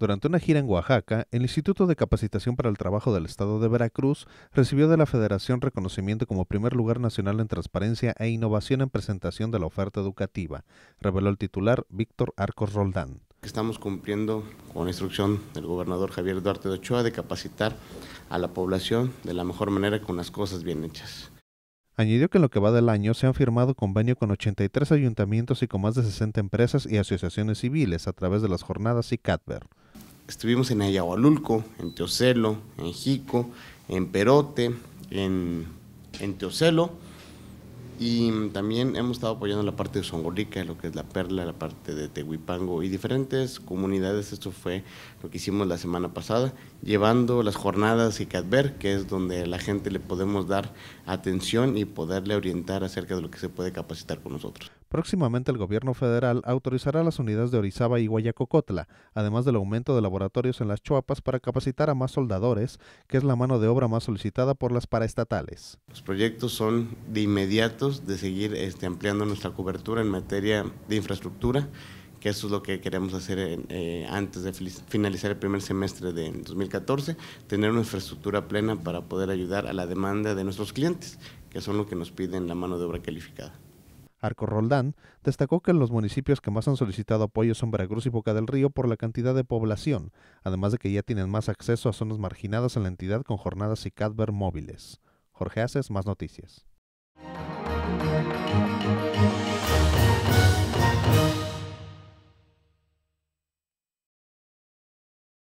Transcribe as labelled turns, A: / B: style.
A: Durante una gira en Oaxaca, el Instituto de Capacitación para el Trabajo del Estado de Veracruz recibió de la Federación reconocimiento como primer lugar nacional en transparencia e innovación en presentación de la oferta educativa, reveló el titular Víctor Arcos Roldán.
B: Estamos cumpliendo con la instrucción del gobernador Javier Duarte de Ochoa de capacitar a la población de la mejor manera con las cosas bien hechas.
A: Añadió que en lo que va del año se han firmado convenio con 83 ayuntamientos y con más de 60 empresas y asociaciones civiles a través de las jornadas y CATBER
B: estuvimos en Ayahualulco, en Teocelo, en Jico, en Perote, en, en Teocelo y también hemos estado apoyando la parte de Songolica, lo que es la Perla, la parte de Tehuipango y diferentes comunidades. Esto fue lo que hicimos la semana pasada, llevando las jornadas y CADVER, que es donde la gente le podemos dar atención y poderle orientar acerca de lo que se puede capacitar con nosotros.
A: Próximamente el gobierno federal autorizará las unidades de Orizaba y Guayacocotla, además del aumento de laboratorios en las Chuapas para capacitar a más soldadores, que es la mano de obra más solicitada por las paraestatales.
B: Los proyectos son de inmediato de seguir este, ampliando nuestra cobertura en materia de infraestructura, que eso es lo que queremos hacer eh, antes de finalizar el primer semestre de 2014, tener una infraestructura plena para poder ayudar a la demanda de nuestros clientes, que son los que nos piden la mano de obra calificada.
A: Arco Roldán destacó que los municipios que más han solicitado apoyo son Veracruz y Boca del Río por la cantidad de población, además de que ya tienen más acceso a zonas marginadas en la entidad con jornadas y CADVER móviles. Jorge Haces, más noticias. Thank you.